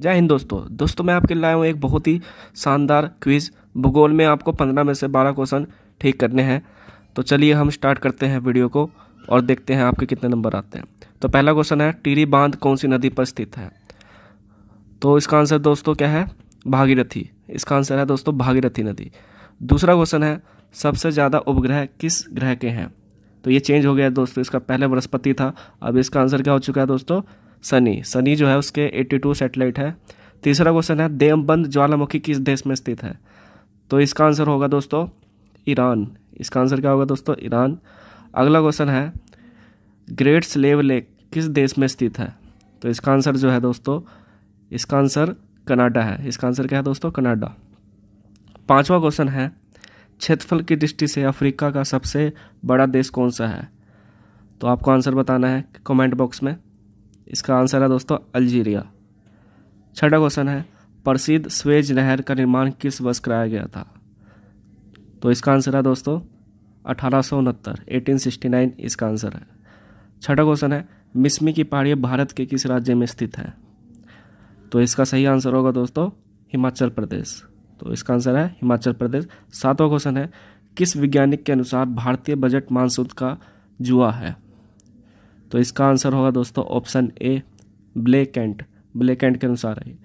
जय हिंद दोस्तों दोस्तों मैं आपके लाया हूँ एक बहुत ही शानदार क्विज़ भूगोल में आपको पंद्रह में से बारह क्वेश्चन ठीक करने हैं तो चलिए हम स्टार्ट करते हैं वीडियो को और देखते हैं आपके कितने नंबर आते हैं तो पहला क्वेश्चन है टीरी बांध कौन सी नदी पर स्थित है तो इसका आंसर दोस्तों क्या है भागीरथी इसका आंसर है दोस्तों भागीरथी नदी दूसरा क्वेश्चन है सबसे ज़्यादा उपग्रह किस ग्रह के हैं तो ये चेंज हो गया है दोस्तों इसका पहले बृहस्पति था अब इसका आंसर क्या हो चुका है दोस्तों सनी सनी जो है उसके 82 सेटेलाइट है तीसरा क्वेश्चन है देवबंद ज्वालामुखी किस देश में स्थित है तो इसका आंसर होगा दोस्तों ईरान इसका आंसर क्या होगा दोस्तों ईरान अगला क्वेश्चन है ग्रेट स्लेव लेक किस देश में स्थित है तो इसका आंसर जो है दोस्तों इसका आंसर कनाडा है इसका आंसर क्या है दोस्तों कनाडा पांचवा क्वेश्चन है क्षेत्रफल की दृष्टि से अफ्रीका का सबसे बड़ा देश कौन सा है तो आपको आंसर बताना है कमेंट बॉक्स में इसका आंसर है दोस्तों अल्जीरिया छठा क्वेश्चन है प्रसिद्ध स्वेज नहर का निर्माण किस वर्ष कराया गया था तो इसका आंसर है दोस्तों अठारह सौ उनहत्तर एटीन सिक्सटी नाइन इसका आंसर है छठा क्वेश्चन है मिसमी की पहाड़ी भारत के किस राज्य में स्थित है तो इसका सही आंसर होगा दोस्तों हिमाचल प्रदेश तो इसका आंसर है हिमाचल प्रदेश सातवां क्वेश्चन है किस वैज्ञानिक के अनुसार भारतीय बजट मानसून का जुआ है तो इसका आंसर होगा दोस्तों option A black black and के अनुसार है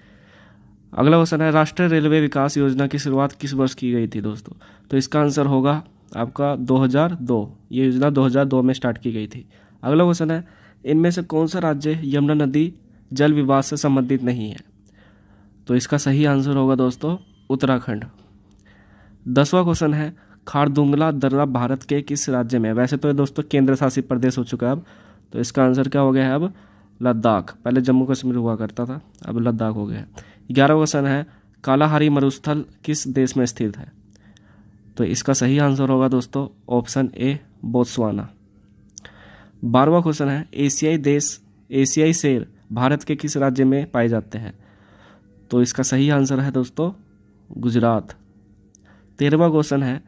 अगला क्वेश्चन है राष्ट्रीय रेलवे विकास योजना की शुरुआत किस वर्ष की गई थी दोस्तों तो इसका आंसर होगा आपका 2002 ये योजना 2002 में स्टार्ट की गई थी अगला क्वेश्चन है इनमें से कौन सा राज्य यमुना नदी जल विवाद से संबंधित नहीं है तो इसका सही आंसर होगा दोस्तों उत्तराखंड दसवां क्वेश्चन है खारदुंगला दर्रा भारत के किस राज्य में वैसे तो ये दोस्तों केंद्र शासित प्रदेश हो चुका है अब तो इसका आंसर क्या हो गया है अब लद्दाख पहले जम्मू कश्मीर हुआ करता था अब लद्दाख हो गया है ग्यारहवा क्वेश्चन है कालाहारी मरुस्थल किस देश में स्थित है तो इसका सही आंसर होगा दोस्तों ऑप्शन ए बोत्सवाना बारहवा क्वेश्चन है एशियाई देश एशियाई शेर भारत के किस राज्य में पाए जाते हैं तो इसका सही आंसर है दोस्तों गुजरात तेरहवा क्वेश्चन है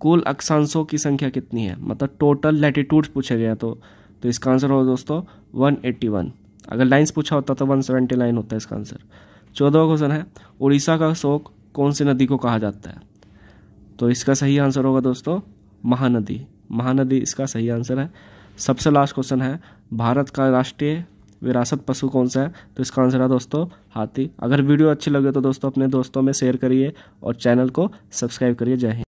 कुल अक्षांशों की संख्या कितनी है मतलब टोटल लैटिट्यूड पूछे गए तो तो इसका आंसर होगा दोस्तों 181 अगर लाइन्स पूछा होता तो 179 होता है इसका आंसर चौदहवा क्वेश्चन है उड़ीसा का शोक कौन सी नदी को कहा जाता है तो इसका सही आंसर होगा दोस्तों महानदी महानदी इसका सही आंसर है सबसे लास्ट क्वेश्चन है भारत का राष्ट्रीय विरासत पशु कौन सा है तो इसका आंसर है दोस्तों हाथी अगर वीडियो अच्छी लगे तो दोस्तों अपने दोस्तों में शेयर करिए और चैनल को सब्सक्राइब करिए जय हिंद